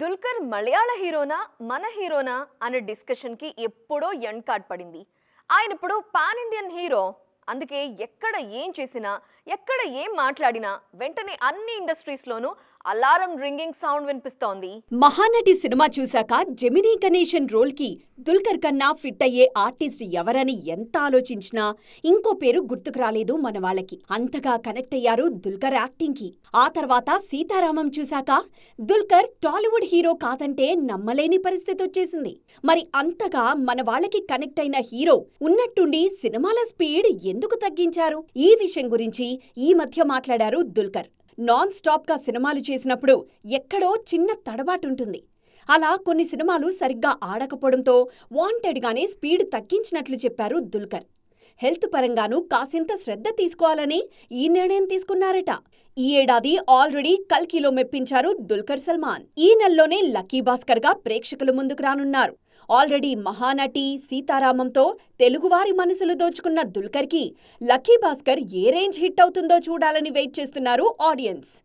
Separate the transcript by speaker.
Speaker 1: దుల్కర్ మలయాళ హీరోనా మన హీరోనా అనే డిస్కషన్కి ఎప్పుడో ఎండ్ కార్డ్ పడింది ఆయన ఇప్పుడు పాన్ ఇండియన్ హీరో అందుకే ఎక్కడ ఏం చేసినా ఎక్కడ ఏం మాట్లాడినా వెంటనే అన్ని ఇండస్ట్రీస్లోనూ అలారం రింగింగ్ సౌండ్ వినిపిస్తోంది
Speaker 2: మహానటి సినిమా చూశాక జెమినీ గణేషన్ రోల్ కి దుల్కర్ కన్నా ఫిట్ అయ్యే ఆర్టిస్ట్ ఎవరని ఎంత ఆలోచించినా ఇంకో పేరు గుర్తుకు రాలేదు మన వాళ్ళకి అంతగా కనెక్ట్ అయ్యారు దుల్కర్ యాక్టింగ్ కి ఆ తర్వాత సీతారామం చూశాక దుల్కర్ టాలీవుడ్ హీరో కాదంటే నమ్మలేని పరిస్థితి వచ్చేసింది మరి అంతగా మన వాళ్ళకి కనెక్ట్ అయిన హీరో ఉన్నట్టుండి సినిమాల స్పీడ్ ఎందుకు తగ్గించారు ఈ విషయం గురించి ఈ మధ్య మాట్లాడారు దుల్కర్ నాన్ స్టాప్గా సినిమాలు చేసినప్పుడు ఎక్కడో చిన్న తడబాటుంటుంది అలా కొన్ని సినిమాలు సరిగ్గా ఆడకపోవడంతో వాంటెడ్గానే స్పీడ్ తగ్గించినట్లు చెప్పారు దుల్కర్ హెల్త్ పరంగానూ కాసింత శ్రద్ధ తీసుకోవాలని ఈ నిర్ణయం తీసుకున్నారట ఈ ఏడాది ఆల్రెడీ కల్కిలో మెప్పించారు దుల్కర్ సల్మాన్ ఈ నెలలోనే లక్కీ భాస్కర్ గా ప్రేక్షకుల ముందుకు రానున్నారు ఆల్రెడీ మహానటి సీతారామంతో తెలుగువారి మనసులు దోచుకున్న దుల్కర్కి లక్కీ భాస్కర్ ఏ రేంజ్ హిట్ అవుతుందో చూడాలని వెయిట్ చేస్తున్నారు ఆడియన్స్